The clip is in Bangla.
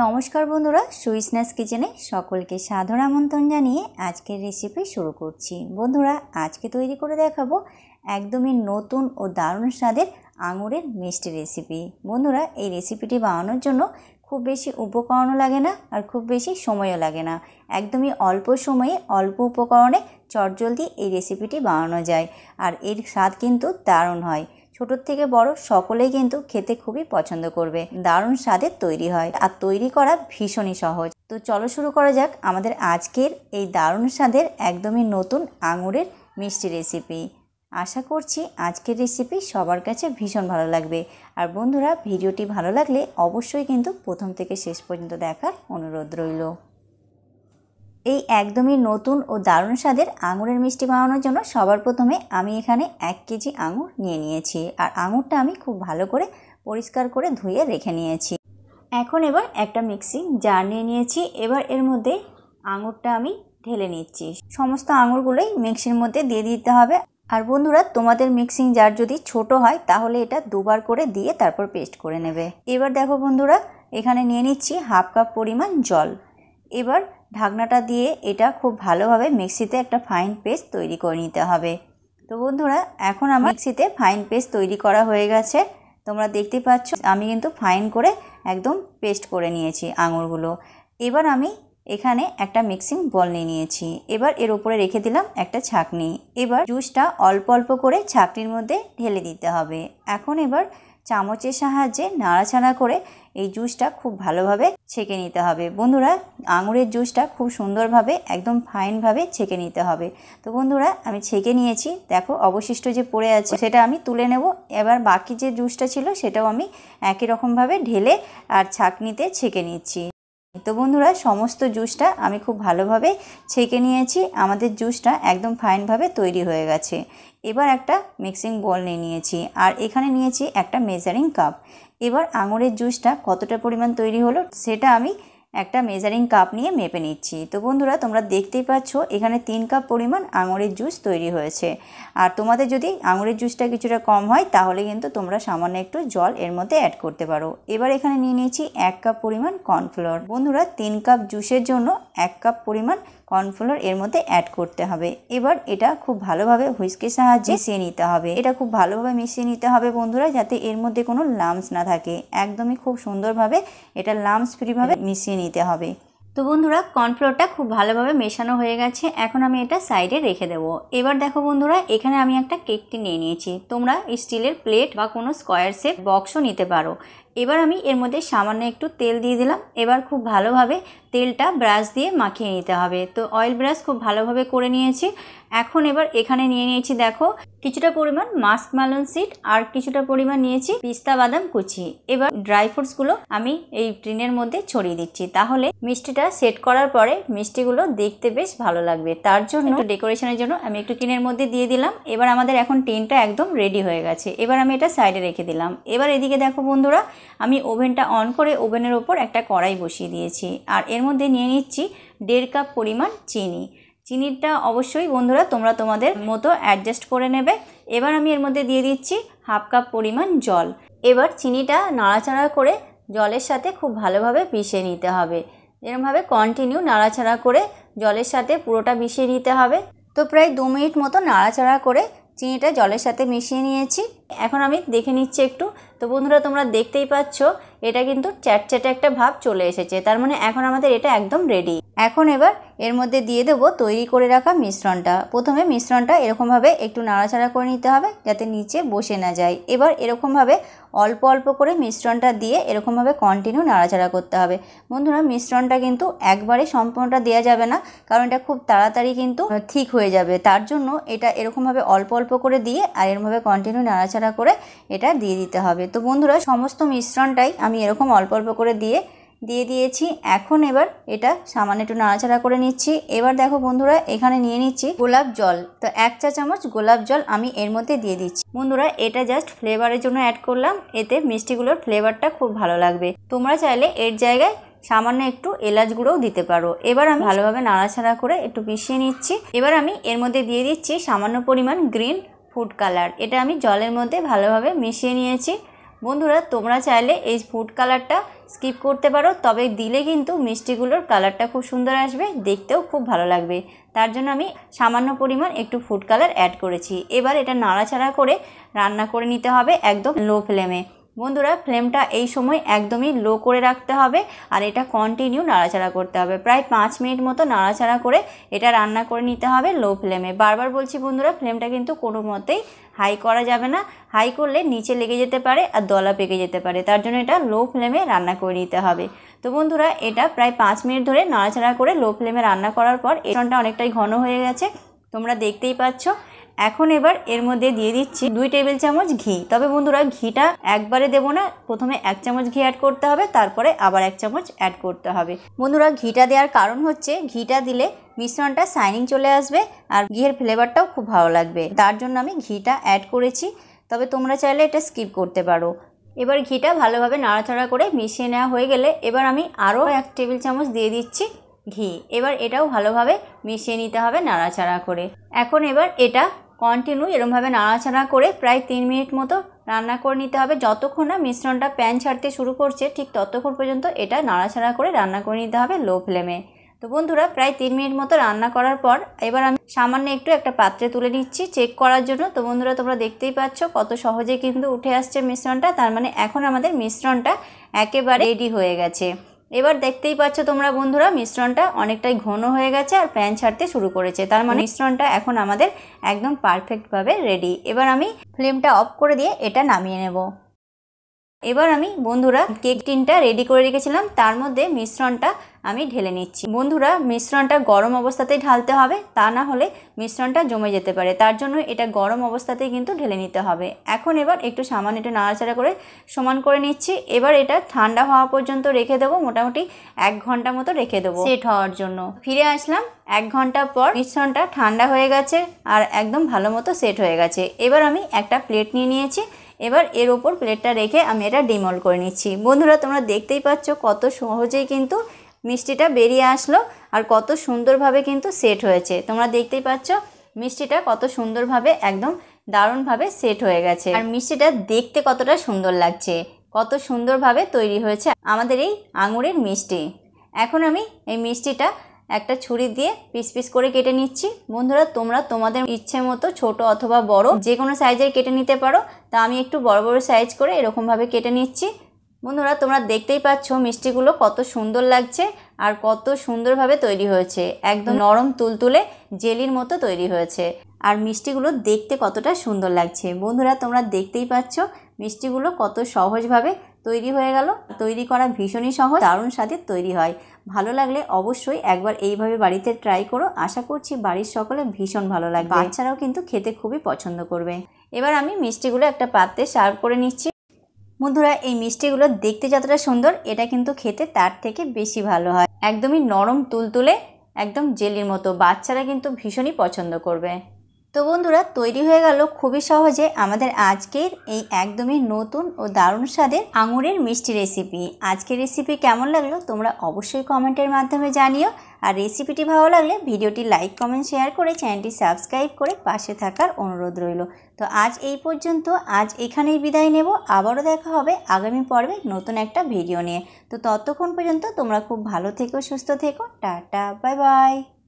নমস্কার বন্ধুরা সুইসনাস কিচেনে সকলকে সাধন আমন্ত্রণ জানিয়ে আজকের রেসিপি শুরু করছি বন্ধুরা আজকে তৈরি করে দেখাবো একদমই নতুন ও দারুণ স্বাদের আঙুরের মিষ্টি রেসিপি বন্ধুরা এই রেসিপিটি বানানোর জন্য খুব বেশি উপকরণও লাগে না আর খুব বেশি সময়ও লাগে না একদমই অল্প সময়ে অল্প উপকরণে চটজলদি এই রেসিপিটি বানানো যায় আর এর স্বাদ কিন্তু দারুণ হয় ছোটোর থেকে বড় সকলেই কিন্তু খেতে খুবই পছন্দ করবে দারুণ স্বাদে তৈরি হয় আর তৈরি করা ভীষণই সহজ তো চলো শুরু করা যাক আমাদের আজকের এই দারুণ স্বাদের একদমই নতুন আঙুরের মিষ্টি রেসিপি আশা করছি আজকের রেসিপি সবার কাছে ভীষণ ভালো লাগবে আর বন্ধুরা ভিডিওটি ভালো লাগলে অবশ্যই কিন্তু প্রথম থেকে শেষ পর্যন্ত দেখার অনুরোধ রইল এই একদমই নতুন ও দারুণ স্বাদের আঙুরের মিষ্টি বানানোর জন্য সবার প্রথমে আমি এখানে এক কেজি আঙুর নিয়ে নিয়েছি আর আঙুরটা আমি খুব ভালো করে পরিষ্কার করে ধুয়ে রেখে নিয়েছি এখন এবার একটা মিক্সিং জার নিয়ে নিয়েছি এবার এর মধ্যে আঙুরটা আমি ঢেলে নিচ্ছি সমস্ত আঙুরগুলোই মিক্সির মধ্যে দিয়ে দিতে হবে আর বন্ধুরা তোমাদের মিক্সিং জার যদি ছোট হয় তাহলে এটা দুবার করে দিয়ে তারপর পেস্ট করে নেবে এবার দেখো বন্ধুরা এখানে নিয়ে নিচ্ছি হাফ কাপ পরিমাণ জল এবার ঢাকনাটা দিয়ে এটা খুব ভালোভাবে মিক্সিতে একটা ফাইন পেস্ট তৈরি করে নিতে হবে তো বন্ধুরা এখন আমার মিক্সিতে ফাইন পেস্ট তৈরি করা হয়ে গেছে তোমরা দেখতে পাচ্ছ আমি কিন্তু ফাইন করে একদম পেস্ট করে নিয়েছি আঙুরগুলো এবার আমি এখানে একটা মিক্সিং বল নিয়ে নিয়েছি এবার এর উপরে রেখে দিলাম একটা ছাঁকনি এবার জুসটা অল্প অল্প করে ছাঁকনির মধ্যে ঢেলে দিতে হবে এখন এবার চামচের সাহায্যে নাড়াচাড়া করে এই জুসটা খুব ভালোভাবে ছেঁকে নিতে হবে বন্ধুরা আঙুরের জুসটা খুব সুন্দরভাবে একদম ফাইনভাবে ছেঁকে নিতে হবে তো বন্ধুরা আমি ছেঁকে নিয়েছি দেখো অবশিষ্ট যে পড়ে আছে সেটা আমি তুলে নেব এবার বাকি যে জুসটা ছিল সেটাও আমি একই রকমভাবে ঢেলে আর ছাঁকনিতে ছেঁকে নিচ্ছি তো বন্ধুরা সমস্ত জুসটা আমি খুব ভালোভাবে ছেঁকে নিয়েছি আমাদের জুসটা একদম ফাইনভাবে তৈরি হয়ে গেছে এবার একটা মিক্সিং বল নিয়ে নিয়েছি আর এখানে নিয়েছি একটা মেজারিং কাপ এবার আঙুরের জুসটা কতটা পরিমাণ তৈরি হলো সেটা আমি একটা মেজারিং কাপ নিয়ে মেপে নিচ্ছি তো বন্ধুরা তোমরা দেখতেই পাচ্ছ এখানে তিন কাপ পরিমাণ আঙুরের জুস তৈরি হয়েছে আর তোমাদের যদি আঙুরের জুসটা কিছুটা কম হয় তাহলে কিন্তু তোমরা সামান্য একটু জল এর মধ্যে অ্যাড করতে পারো এবার এখানে নিয়ে নিয়েছি এক কাপ পরিমাণ কর্নফ্লোর বন্ধুরা তিন কাপ জুসের জন্য এক কাপ পরিমাণ কর্নফ্লোর এর মধ্যে অ্যাড করতে হবে এবার এটা খুব ভালোভাবে হুইস্কের সাহায্যে মিশিয়ে নিতে হবে এটা খুব ভালোভাবে মিশিয়ে নিতে হবে বন্ধুরা যাতে এর মধ্যে কোনো লামস না থাকে একদমই খুব সুন্দরভাবে এটা লামস ফ্রিভাবে মিশিয়ে নিতে হবে তো বন্ধুরা কর্নফ্লোরটা খুব ভালোভাবে মেশানো হয়ে গেছে এখন আমি এটা সাইডে রেখে দেবো এবার দেখো বন্ধুরা এখানে আমি একটা কেকটি নিয়ে নিয়েছি তোমরা স্টিলের প্লেট বা কোনো স্কোয়ার শেপ বক্সও নিতে পারো এবার আমি এর মধ্যে সামান্য একটু তেল দিয়ে দিলাম এবার খুব ভালোভাবে তেলটা ব্রাশ দিয়ে মাখিয়ে নিতে হবে তো অয়েল ব্রাশ খুব ভালোভাবে করে নিয়েছি এখন এবার এখানে নিয়ে নিয়েছি দেখো কিছুটা পরিমাণ মাস্ক মালন সিড আর কিছুটা পরিমাণ নিয়েছি পিস্তা বাদাম কুচি এবার ড্রাই ফ্রুটসগুলো আমি এই ট্রিনের মধ্যে ছড়িয়ে দিচ্ছি তাহলে মিষ্টিটা সেট করার পরে মিষ্টিগুলো দেখতে বেশ ভালো লাগবে তার জন্য ডেকোরেশনের জন্য আমি একটু টিনের মধ্যে দিয়ে দিলাম এবার আমাদের এখন টিনটা একদম রেডি হয়ে গেছে এবার আমি এটা সাইডে রেখে দিলাম এবার এদিকে দেখো বন্ধুরা আমি ওভেনটা অন করে ওভেনের ওপর একটা কড়াই বসিয়ে দিয়েছি আর এর মধ্যে নিয়ে নিচ্ছি দেড় কাপ পরিমাণ চিনি চিনিটা অবশ্যই বন্ধুরা তোমরা তোমাদের মতো অ্যাডজাস্ট করে নেবে এবার আমি এর মধ্যে দিয়ে দিচ্ছি হাফ কাপ পরিমাণ জল এবার চিনিটা নাড়াচাড়া করে জলের সাথে খুব ভালোভাবে পিষে নিতে হবে এরমভাবে কন্টিনিউ নাড়াচাড়া করে জলের সাথে পুরোটা মিশিয়ে নিতে হবে তো প্রায় দু মিনিট মতো নাড়াচাড়া করে চিনিটা জলের সাথে মিশিয়ে নিয়েছি এখন আমি দেখে নিচ্ছি একটু তো বন্ধুরা তোমরা দেখতেই পাচ্ছ এটা কিন্তু চ্যাটচ্যাটে একটা ভাব চলে এসেছে তার মানে এখন আমাদের এটা একদম রেডি এখন এবার এর মধ্যে দিয়ে দেবো তৈরি করে রাখা মিশ্রণটা প্রথমে মিশ্রণটা এরকমভাবে একটু নাড়াচাড়া করে নিতে হবে যাতে নিচে বসে না যায় এবার এরকমভাবে অল্প অল্প করে মিশ্রণটা দিয়ে এরকমভাবে কন্টিনিউ নাড়াচাড়া করতে হবে বন্ধুরা মিশ্রণটা কিন্তু একবারে সম্পূর্ণটা দেওয়া যাবে না কারণ এটা খুব তাড়াতাড়ি কিন্তু ঠিক হয়ে যাবে তার জন্য এটা এরকমভাবে অল্প অল্প করে দিয়ে আর এরকমভাবে কন্টিনিউ নাড়াচাড়া ছাড়া করে এটা দিয়ে দিতে হবে তো বন্ধুরা সমস্ত মিশ্রণটাই আমি এরকম অল্প অল্প করে দিয়ে দিয়ে দিয়েছি এখন এবার এটা সামান্য একটু নাড়াচাড়া করে নিচ্ছি এবার দেখো বন্ধুরা এখানে নিয়ে নিচ্ছি গোলাপ জল তো এক চা চামচ গোলাপ জল আমি এর মধ্যে দিয়ে দিচ্ছি বন্ধুরা এটা জাস্ট ফ্লেভারের জন্য অ্যাড করলাম এতে মিষ্টিগুলোর ফ্লেভারটা খুব ভালো লাগবে তোমরা চাইলে এর জায়গায় সামান্য একটু এলাচ গুঁড়োও দিতে পারো এবার আমি ভালোভাবে নাড়াচাড়া করে একটু পিষিয়ে নিচ্ছি এবার আমি এর মধ্যে দিয়ে দিচ্ছি সামান্য পরিমাণ গ্রিন ফুড কালার এটা আমি জলের মধ্যে ভালোভাবে মিশিয়ে নিয়েছি বন্ধুরা তোমরা চাইলে এই ফুড কালারটা স্কিপ করতে পারো তবে দিলে কিন্তু মিষ্টিগুলোর কালারটা খুব সুন্দর আসবে দেখতেও খুব ভালো লাগবে তার জন্য আমি সামান্য পরিমাণ একটু ফুড কালার অ্যাড করেছি এবার এটা নাড়াচাড়া করে রান্না করে নিতে হবে একদম লো ফ্লেমে বন্ধুরা ফ্লেমটা এই সময় একদমই লো করে রাখতে হবে আর এটা কন্টিনিউ নাড়াচাড়া করতে হবে প্রায় পাঁচ মিনিট মতো নাড়াচাড়া করে এটা রান্না করে নিতে হবে লো ফ্লেমে বারবার বলছি বন্ধুরা ফ্লেমটা কিন্তু কোনো মতেই হাই করা যাবে না হাই করলে নিচে লেগে যেতে পারে আর দলা পেকে যেতে পারে তার জন্য এটা লো ফ্লেমে রান্না করে নিতে হবে তো বন্ধুরা এটা প্রায় পাঁচ মিনিট ধরে নাড়াচাড়া করে লো ফ্লেমে রান্না করার পর এরটা অনেকটাই ঘন হয়ে গেছে তোমরা দেখতেই পাচ্ছ এখন এবার এর মধ্যে দিয়ে দিচ্ছি দুই টেবিল চামচ ঘি তবে বন্ধুরা ঘিটা একবারে দেবো না প্রথমে এক চামচ ঘি অ্যাড করতে হবে তারপরে আবার এক চামচ অ্যাড করতে হবে বন্ধুরা ঘিটা দেওয়ার কারণ হচ্ছে ঘিটা দিলে মিশ্রণটা শাইনিং চলে আসবে আর ঘিয়ের ফ্লেভারটাও খুব ভালো লাগবে তার জন্য আমি ঘিটা অ্যাড করেছি তবে তোমরা চাইলে এটা স্কিপ করতে পারো এবার ঘিটা ভালোভাবে নাড়াচাড়া করে মিশিয়ে নেওয়া হয়ে গেলে এবার আমি আরও এক টেবিল চামচ দিয়ে দিচ্ছি ঘি এবার এটাও ভালোভাবে মিশিয়ে নিতে হবে নাড়াচাড়া করে এখন এবার এটা কন্টিনিউ এরমভাবে নাড়াচাড়া করে প্রায় তিন মিনিট মতো রান্না করে নিতে হবে যতক্ষণ না মিশ্রণটা প্যান ছাড়তে শুরু করছে ঠিক ততক্ষণ পর্যন্ত এটা নাড়াচাড়া করে রান্না করে নিতে হবে লো ফ্লেমে তো বন্ধুরা প্রায় তিন মিনিট মতো রান্না করার পর এবার আমি সামান্য একটু একটা পাত্রে তুলে নিচ্ছি চেক করার জন্য তো বন্ধুরা তোমরা দেখতেই পাচ্ছ কত সহজে কিন্তু উঠে আসছে মিশ্রণটা তার মানে এখন আমাদের মিশ্রণটা একেবারে রেডি হয়ে গেছে এবার দেখতেই পাচ্ছ তোমরা বন্ধুরা মিশ্রণটা অনেকটাই ঘন হয়ে গেছে আর প্যান ছাড়তে শুরু করেছে তার মানে মিশ্রণটা এখন আমাদের একদম পারফেক্টভাবে রেডি এবার আমি ফ্লেমটা অফ করে দিয়ে এটা নামিয়ে নেব এবার আমি বন্ধুরা কেক টিনটা রেডি করে রেখেছিলাম তার মধ্যে মিশ্রণটা আমি ঢেলে নিচ্ছি বন্ধুরা মিশ্রণটা গরম অবস্থাতেই ঢালতে হবে তা না হলে মিশ্রণটা জমে যেতে পারে তার জন্য এটা গরম অবস্থাতেই কিন্তু ঢেলে নিতে হবে এখন এবার একটু সামান্য একটু নাড়াচাড়া করে সমান করে নিচ্ছি এবার এটা ঠান্ডা হওয়া পর্যন্ত রেখে দেবো মোটামুটি এক ঘন্টা মতো রেখে দেবো সেট হওয়ার জন্য ফিরে আসলাম এক ঘন্টা পর মিশ্রণটা ঠান্ডা হয়ে গেছে আর একদম ভালো মতো সেট হয়ে গেছে এবার আমি একটা প্লেট নিয়ে নিয়েছি এবার এর ওপর প্লেটটা রেখে আমি এটা ডিমল করে নিচ্ছি বন্ধুরা তোমরা দেখতেই পাচ্ছ কত সহজেই কিন্তু মিষ্টিটা বেরিয়ে আসলো আর কত সুন্দরভাবে কিন্তু সেট হয়েছে তোমরা দেখতেই পাচ্ছ মিষ্টিটা কত সুন্দরভাবে একদম দারুণভাবে সেট হয়ে গেছে আর মিষ্টিটা দেখতে কতটা সুন্দর লাগছে কত সুন্দরভাবে তৈরি হয়েছে আমাদের এই আঙুরের মিষ্টি এখন আমি এই মিষ্টিটা একটা ছুরি দিয়ে পিস পিস করে কেটে নিচ্ছি বন্ধুরা তোমরা তোমাদের ইচ্ছে মতো ছোট অথবা বড় যে কোনো সাইজের কেটে নিতে পারো তা আমি একটু বড় বড় সাইজ করে এরকমভাবে কেটে নিচ্ছি বন্ধুরা তোমরা দেখতেই পাচ্ছ মিষ্টিগুলো কত সুন্দর লাগছে আর কত সুন্দরভাবে তৈরি হয়েছে একদম নরম তুলতুলে জেলির মতো তৈরি হয়েছে আর মিষ্টিগুলো দেখতে কতটা সুন্দর লাগছে বন্ধুরা তোমরা দেখতেই পাচ্ছ মিষ্টিগুলো কত সহজভাবে তৈরি হয়ে গেল তৈরি করা ভীষণই সহজ দারুণ স্বাদের তৈরি হয় ভালো লাগলে অবশ্যই একবার এইভাবে বাড়িতে ট্রাই করো আশা করছি বাড়ির সকলে ভীষণ ভালো লাগবে বাচ্চারাও কিন্তু খেতে খুবই পছন্দ করবে এবার আমি মিষ্টিগুলো একটা পাত্রে সার্ভ করে নিচ্ছি বন্ধুরা এই মিষ্টিগুলো দেখতে যতটা সুন্দর এটা কিন্তু খেতে তার থেকে বেশি ভালো হয় একদমই নরম তুলতুলে একদম জেলির মতো বাচ্চারা কিন্তু ভীষণই পছন্দ করবে তো বন্ধুরা তৈরি হয়ে গেল খুবই সহজে আমাদের আজকের এই একদমই নতুন ও দারুণ স্বাদের আঙুরের মিষ্টি রেসিপি আজকের রেসিপি কেমন লাগলো তোমরা অবশ্যই কমেন্টের মাধ্যমে জানিও আর রেসিপিটি ভালো লাগলে ভিডিওটি লাইক কমেন্ট শেয়ার করে চ্যানেলটি সাবস্ক্রাইব করে পাশে থাকার অনুরোধ রইল তো আজ এই পর্যন্ত আজ এখানেই বিদায় নেব আবারও দেখা হবে আগামী পর্বে নতুন একটা ভিডিও নিয়ে তো ততক্ষণ পর্যন্ত তোমরা খুব ভালো থেকো সুস্থ থেকো টাটা বাই বাই